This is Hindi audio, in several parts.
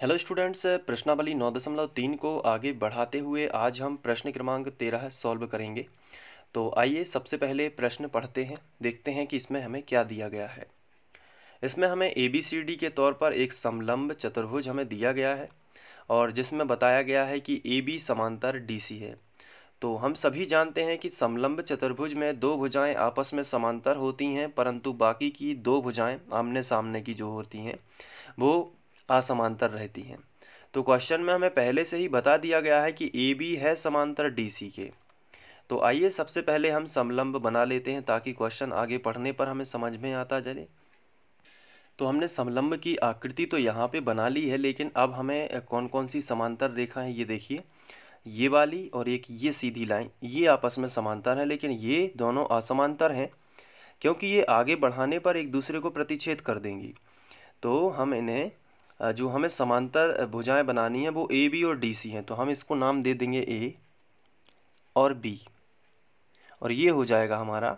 हेलो स्टूडेंट्स प्रश्नावली नौ दशमलव तीन को आगे बढ़ाते हुए आज हम प्रश्न क्रमांक तेरह सॉल्व करेंगे तो आइए सबसे पहले प्रश्न पढ़ते हैं देखते हैं कि इसमें हमें क्या दिया गया है इसमें हमें ए बी सी डी के तौर पर एक समलंब चतुर्भुज हमें दिया गया है और जिसमें बताया गया है कि ए बी समांतर डी सी है तो हम सभी जानते हैं कि समलंब चतुर्भुज में दो भुजाएं आपस में समांतर होती हैं परंतु बाकी की दो भुजाएं आमने सामने की जो होती हैं वो असमांतर रहती हैं तो क्वेश्चन में हमें पहले से ही बता दिया गया है कि ए बी है समांतर डी सी के तो आइए सबसे पहले हम समलंब बना लेते हैं ताकि क्वेश्चन आगे पढ़ने पर हमें समझ में आता चले तो हमने समलंब की आकृति तो यहाँ पे बना ली है लेकिन अब हमें कौन कौन सी समांतर रेखा है ये देखिए ये वाली और एक ये सीधी लाइन ये आपस में समांतर है लेकिन ये दोनों असमांतर हैं क्योंकि ये आगे बढ़ाने पर एक दूसरे को प्रतिच्छेद कर देंगी तो हम इन्हें जो हमें समांतर भुजाएं बनानी है वो ए बी और डी सी हैं तो हम इसको नाम दे देंगे ए और बी और ये हो जाएगा हमारा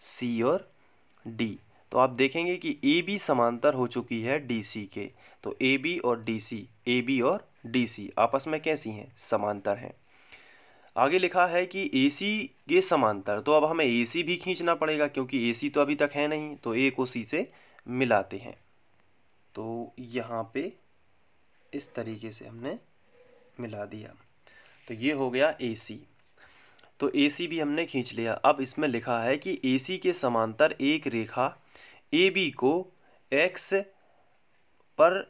सी और डी तो आप देखेंगे कि ए बी समांतर हो चुकी है डी सी के तो ए बी और डी सी ए बी और डी सी आपस में कैसी हैं समांतर हैं आगे लिखा है कि ए सी के समांतर तो अब हमें ए सी भी खींचना पड़ेगा क्योंकि ए सी तो अभी तक है नहीं तो ए को सी से मिलाते हैं तो यहाँ पे इस तरीके से हमने मिला दिया तो ये हो गया ए सी तो ए सी भी हमने खींच लिया अब इसमें लिखा है कि ए सी के समांतर एक रेखा ए बी को एक्स पर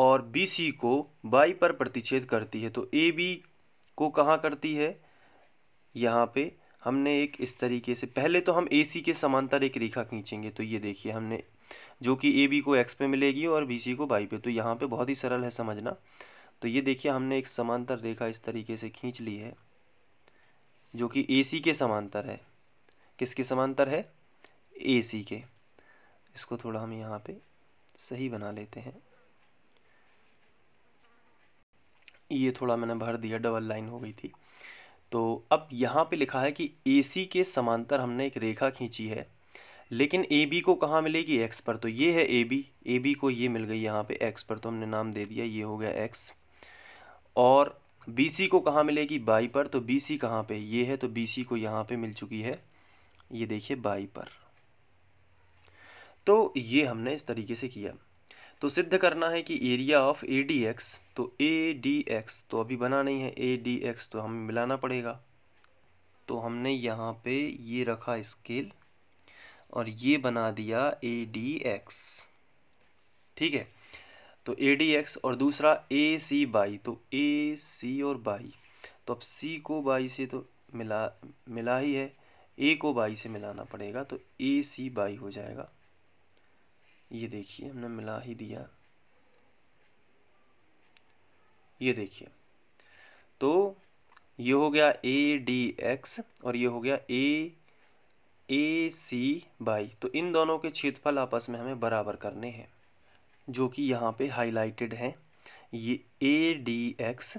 और बी सी को वाई पर प्रतिच्छेद करती है तो ए बी को कहाँ करती है यहाँ पे हमने एक इस तरीके से पहले तो हम ए सी के समांतर एक रेखा खींचेंगे तो ये देखिए हमने जो कि ए बी को एक्स पे मिलेगी और बी सी को बाई पे तो यहाँ पे बहुत ही सरल है समझना तो ये देखिए हमने एक समांतर रेखा इस तरीके से खींच ली है जो कि ए सी के समांतर है किसके समांतर है ए सी के इसको थोड़ा हम यहाँ पे सही बना लेते हैं ये थोड़ा मैंने भर दिया डबल लाइन हो गई थी तो अब यहाँ पे लिखा है कि ए सी के समांतर हमने एक रेखा खींची है लेकिन ए बी को कहाँ मिलेगी एक्स पर तो ये है ए बी ए बी को ये मिल गई यहाँ पे एक्स पर तो हमने नाम दे दिया ये हो गया एक्स और बी सी को कहाँ मिलेगी बाई पर तो बी सी कहाँ पर ये है तो बी सी को यहाँ पर मिल चुकी है ये देखिए बाई पर तो ये हमने इस तरीके से किया तो सिद्ध करना है कि area of A D X तो ए डी एक्स तो अभी बना नहीं है ए डी एक्स तो हमें मिलाना पड़ेगा तो हमने यहाँ पे ये रखा स्केल और ये बना दिया ए डी एक्स ठीक है तो ए डी एक्स और दूसरा ए सी बाई तो ए सी और बाई तो अब सी को बाई से तो मिला मिला ही है ए को बाई से मिलाना पड़ेगा तो ए सी बाई हो जाएगा ये देखिए हमने मिला ही दिया ये देखिए तो ये हो गया ए डी एक्स और ये हो गया ए ए सी बाई तो इन दोनों के क्षेत्रफल आपस में हमें बराबर करने हैं जो कि यहाँ पे हाईलाइटेड हैं ये ए डी एक्स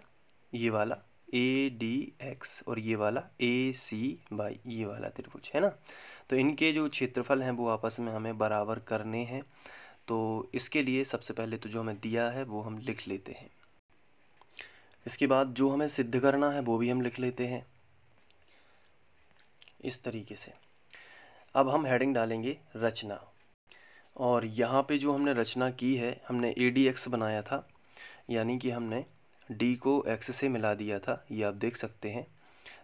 ये वाला ए डी एक्स और ये वाला ए सी बाई ये वाला त्रिभुज है ना तो इनके जो क्षेत्रफल हैं वो आपस में हमें बराबर करने हैं तो इसके लिए सबसे पहले तो जो हमें दिया है वो हम लिख लेते हैं इसके बाद जो हमें सिद्ध करना है वो भी हम लिख लेते हैं इस तरीके से अब हम हेडिंग डालेंगे रचना और यहाँ पे जो हमने रचना की है हमने ए डी एक्स बनाया था यानी कि हमने डी को एक्स से मिला दिया था ये आप देख सकते हैं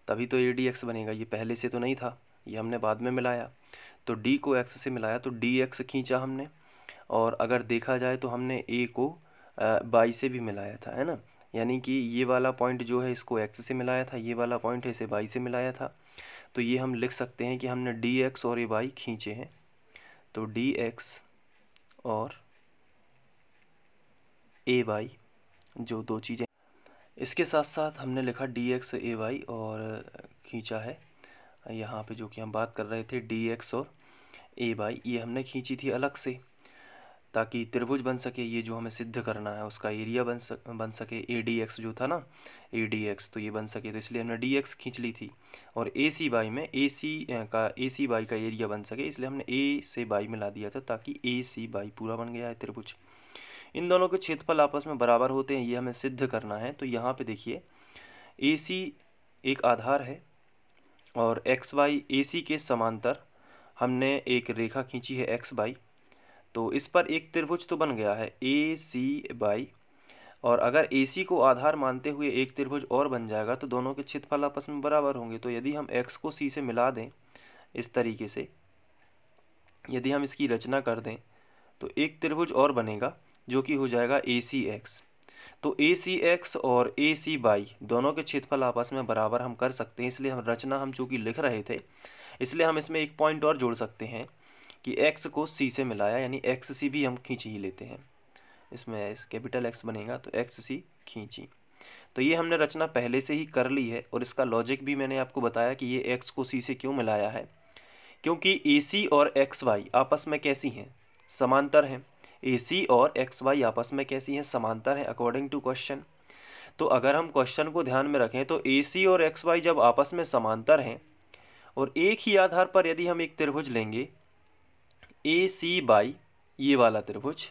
तभी तो ए डी एक्स बनेगा ये पहले से तो नहीं था ये हमने बाद में मिलाया तो डी को एक्स से मिलाया तो डी एक्स खींचा हमने और अगर देखा जाए तो हमने ए को बाई से भी मिलाया था है ना यानी कि ये वाला पॉइंट जो है इसको एक्स से मिलाया था ये वाला पॉइंट है इसे बाई से मिलाया था तो ये हम लिख सकते हैं कि हमने डी एक्स और ए वाई खींचे हैं तो डी एक्स और ए वाई जो दो चीज़ें इसके साथ साथ हमने लिखा डी एक्स ए वाई और खींचा है यहाँ पे जो कि हम बात कर रहे थे डी एक्स और ए वाई ये हमने खींची थी अलग से ताकि त्रिभुज बन सके ये जो हमें सिद्ध करना है उसका एरिया बन सक बन सके ए डी एक्स जो था ना ए डी एक्स तो ये बन सके तो इसलिए हमने डी एक्स खींच ली थी और ए सी बाई में ए सी का ए सी बाई का एरिया बन सके इसलिए हमने ए से बाई मिला दिया था ताकि ए सी बाई पूरा बन गया है त्रिभुज इन दोनों के क्षेत्रफल आपस में बराबर होते हैं ये हमें सिद्ध करना है तो यहाँ पर देखिए ए सी एक आधार है और एक्स वाई ए सी के समांतर हमने एक रेखा खींची है एक्स बाई तो इस पर एक त्रिभुज तो बन गया है ए सी बाई और अगर ए सी को आधार मानते हुए एक त्रिभुज और बन जाएगा तो दोनों के क्षेत्रफल आपस में बराबर होंगे तो यदि हम एक्स को सी से मिला दें इस तरीके से यदि हम इसकी रचना कर दें तो एक त्रिभुज और बनेगा जो कि हो जाएगा ए सी एक्स तो ए सी एक्स और ए सी बाई दोनों के क्षेत्रफल आपस में बराबर हम कर सकते हैं इसलिए हम रचना हम चूँकि लिख रहे थे इसलिए हम इसमें एक पॉइंट और जोड़ सकते हैं कि एक्स को सी से मिलाया यानी एक्स सी भी हम खींची ही लेते हैं इसमें इस कैपिटल एक्स बनेगा तो एक्स सी खींची तो ये हमने रचना पहले से ही कर ली है और इसका लॉजिक भी मैंने आपको बताया कि ये एक्स को सी से क्यों मिलाया है क्योंकि ए सी और एक्स वाई आपस में कैसी हैं समांतर हैं ए सी और एक्स वाई आपस में कैसी हैं समांतर हैं अकॉर्डिंग टू क्वेश्चन तो अगर हम क्वेश्चन को ध्यान में रखें तो ए सी और एक्स वाई जब आपस में समांतर हैं और एक ही आधार पर यदि हम एक त्रिभुज लेंगे ए सी बाई ये वाला त्रिभुज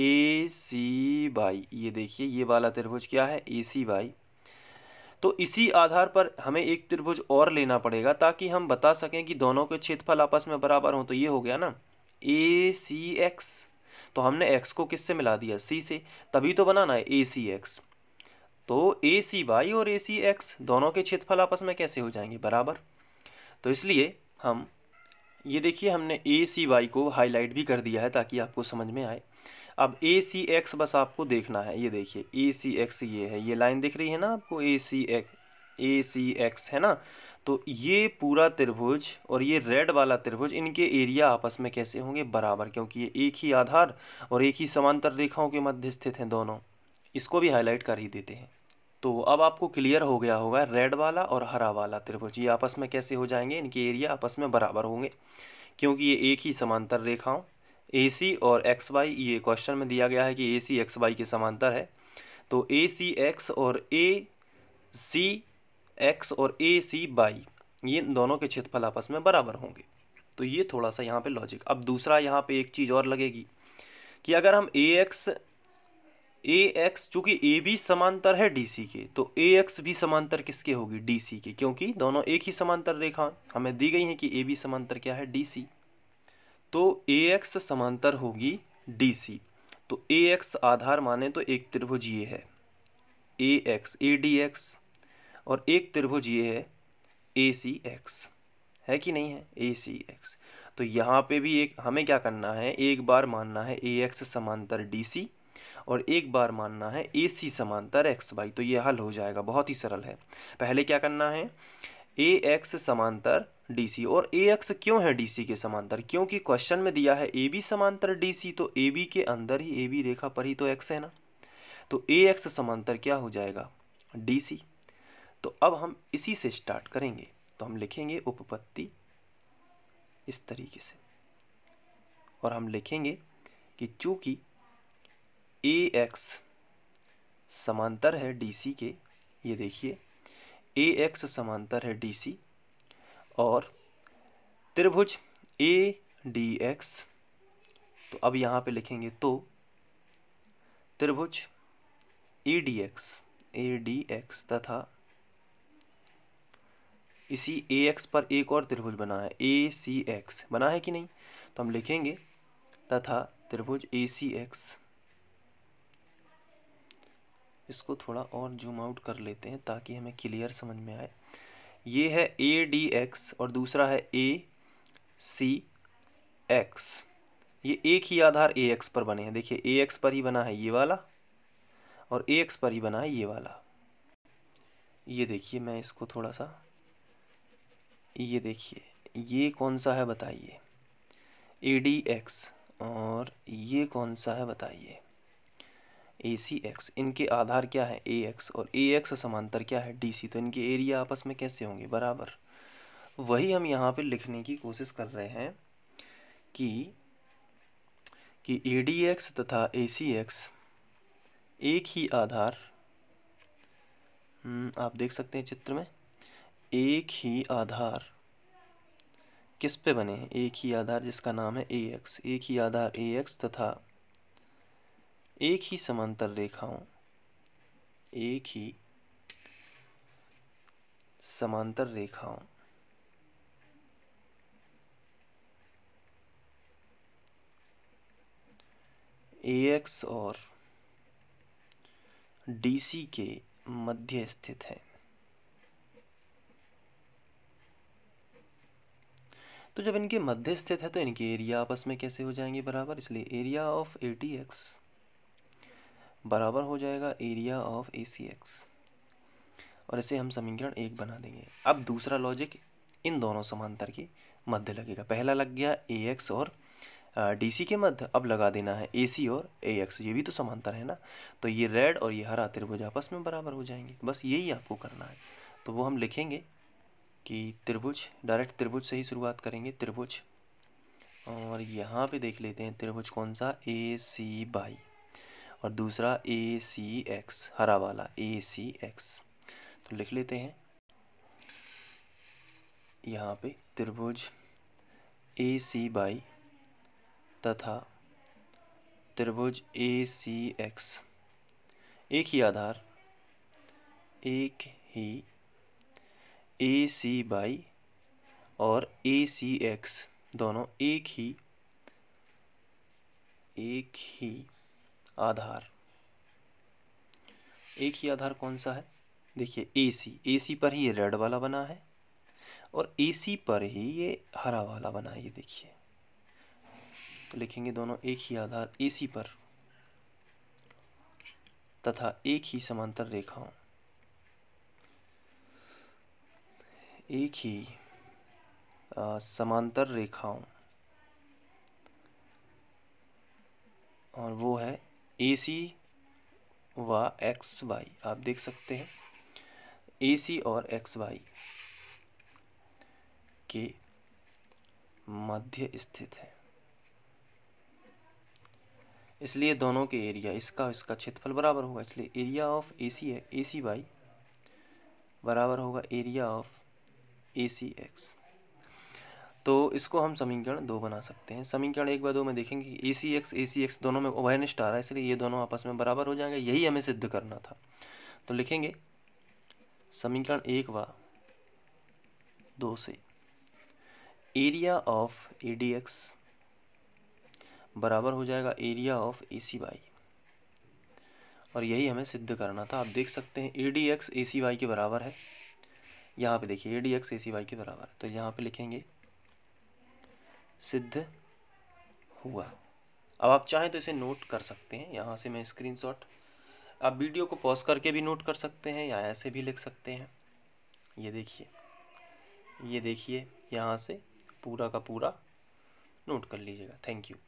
ए सी बाई ये देखिए ये वाला त्रिभुज क्या है ए सी बाई तो इसी आधार पर हमें एक त्रिभुज और लेना पड़ेगा ताकि हम बता सकें कि दोनों के क्षेत्रफल आपस में बराबर हों तो ये हो गया ना ए सी एक्स तो हमने एक्स को किससे मिला दिया सी से तभी तो बनाना है ए सी एक्स तो ए सी बाई और ए सी एक्स दोनों के क्षेत्रफल आपस में कैसे हो जाएंगे बराबर तो इसलिए हम ये देखिए हमने ए सी वाई को हाईलाइट भी कर दिया है ताकि आपको समझ में आए अब ए सी एक्स बस आपको देखना है ये देखिए ए सी एक्स ये है ये लाइन दिख रही है ना आपको ए C x A C x है ना तो ये पूरा त्रिभुज और ये रेड वाला त्रिभुज इनके एरिया आपस में कैसे होंगे बराबर क्योंकि ये एक ही आधार और एक ही समांतर रेखाओं के मध्य स्थित हैं दोनों इसको भी हाईलाइट कर ही देते हैं तो अब आपको क्लियर हो गया होगा रेड वाला और हरा वाला त्रिभुज ये आपस में कैसे हो जाएंगे इनके एरिया आपस में बराबर होंगे क्योंकि ये एक ही समांतर रेखाओं ए सी और एक्स वाई ये क्वेश्चन में दिया गया है कि ए सी एक्स वाई के समांतर है तो ए सी एक्स और ए सी एक्स और ए सी वाई ये दोनों के क्षेत्रफल आपस में बराबर होंगे तो ये थोड़ा सा यहाँ पे लॉजिक अब दूसरा यहाँ पे एक चीज़ और लगेगी कि अगर हम ए एक्स ए एक्स चूंकि ए बी समांतर है डी सी के तो ए एक्स भी समांतर किसके होगी डी सी के क्योंकि दोनों एक ही समांतर रेखा हमें दी गई है कि ए बी समांतर क्या है डी सी तो ए एक्स समांतर होगी डी सी तो ए एक्स आधार माने तो एक त्रिभुज ये है A X A D X और एक त्रिभुज ये है ए सी एक्स है कि नहीं है ए सी एक्स तो यहाँ पे भी एक हमें क्या करना है एक बार मानना है ए एक्स समांतर डी सी और एक बार मानना है ए सी समांतर एक्स वाई तो ये हल हो जाएगा बहुत ही सरल है पहले क्या करना है ए एक्स समांतर डी सी और ए एक्स क्यों है डी सी के समांतर क्योंकि क्वेश्चन में दिया है ए बी समांतर डी सी तो ए बी के अंदर ही ए बी रेखा पर ही तो एक्स है ना तो ए एक्स समांतर क्या हो जाएगा डी सी तो अब हम इसी से स्टार्ट करेंगे तो हम लिखेंगे उपपत्ति इस तरीके से और हम लिखेंगे कि चूंकि ए एक्स समांतर है डीसी के ये देखिए ए एक्स समांतर है डीसी और त्रिभुज ए डी एक्स तो अब यहाँ पे लिखेंगे तो त्रिभुज A D X A D X तथा इसी ए एक्स पर एक और त्रिभुज बना है ए सी एक्स बना है कि नहीं तो हम लिखेंगे तथा त्रिभुज ए सी एक्स इसको थोड़ा और जूम आउट कर लेते हैं ताकि हमें क्लियर समझ में आए ये है ए डी एक्स और दूसरा है ए सी एक्स ये एक ही आधार ए एक्स पर बने हैं देखिए ए एक्स पर ही बना है ये वाला और ए एक्स पर ही बना है ये वाला ये देखिए मैं इसको थोड़ा सा ये देखिए ये कौन सा है बताइए ए डी एक्स और ये कौन सा है बताइए ए सी एक्स इनके आधार क्या है ए एक्स और ए एक्स समांतर क्या है डी सी तो इनके एरिया आपस में कैसे होंगे बराबर वही हम यहाँ पे लिखने की कोशिश कर रहे हैं कि कि ए डी एक्स तथा ए सी एक्स एक ही आधार हम्म, आप देख सकते हैं चित्र में एक ही आधार किस पे बने हैं एक ही आधार जिसका नाम है ए एक्स एक ही आधार ए एक्स तथा एक ही समांतर रेखाओं एक ही समांतर रेखाओं ए एक्स और डी सी के मध्य स्थित है तो जब इनके मध्य स्थित है तो इनके एरिया आपस में कैसे हो जाएंगे बराबर इसलिए area of A T X बराबर हो जाएगा area of A C X और इसे हम समीकरण एक बना देंगे अब दूसरा लॉजिक इन दोनों समांतर के मध्य लगेगा पहला लग गया ए एक्स और डी सी के मध्य अब लगा देना है ए सी और ए एक्स ये भी तो समांतर है ना तो ये रेड और ये हरा त्रिभुज आपस में बराबर हो जाएंगे बस यही आपको करना है तो वो हम लिखेंगे कि त्रिभुज डायरेक्ट त्रिभुज से ही शुरुआत करेंगे त्रिभुज और यहाँ पे देख लेते हैं त्रिभुज कौन सा ए सी बाई और दूसरा ए सी एक्स हरा वाला ए सी एक्स तो लिख लेते हैं यहाँ पे त्रिभुज ए सी बाई तथा त्रिभुज ए सी एक्स एक ही आधार एक ही ए सी बाई और ए सी एक्स दोनों एक ही एक ही आधार एक ही आधार कौन सा है देखिए ए सी ए सी पर ही ये रेड वाला बना है और ए सी पर ही ये हरा वाला बना है ये देखिए तो लिखेंगे दोनों एक ही आधार ए सी पर तथा एक ही समांतर रेखाओं एक ही आ, समांतर रेखाओं और वो है ए सी व एक्स वाई आप देख सकते हैं ए सी और एक्स वाई के मध्य स्थित है इसलिए दोनों के एरिया इसका इसका क्षेत्रफल बराबर होगा इसलिए area of A C A C Y बराबर होगा area of A C X तो इसको हम समीकरण दो बना सकते हैं समीकरण एक बार दो में देखेंगे ए C x A C x दोनों में उभयनिष्ठ आ रहा है इसलिए ये दोनों आपस में बराबर हो जाएंगे यही हमें सिद्ध करना था तो लिखेंगे समीकरण एक व दो से area of A D X बराबर हो जाएगा area of A C Y और यही हमें सिद्ध करना था आप देख सकते हैं A D X A C Y के बराबर है यहाँ पे देखिए A D X A C Y के बराबर है तो यहाँ पे लिखेंगे सिद्ध हुआ अब आप चाहें तो इसे नोट कर सकते हैं यहाँ से मैं स्क्रीनशॉट आप वीडियो को पॉज करके भी नोट कर सकते हैं या ऐसे भी लिख सकते हैं ये देखिए ये देखिए यहाँ से पूरा का पूरा नोट कर लीजिएगा थैंक यू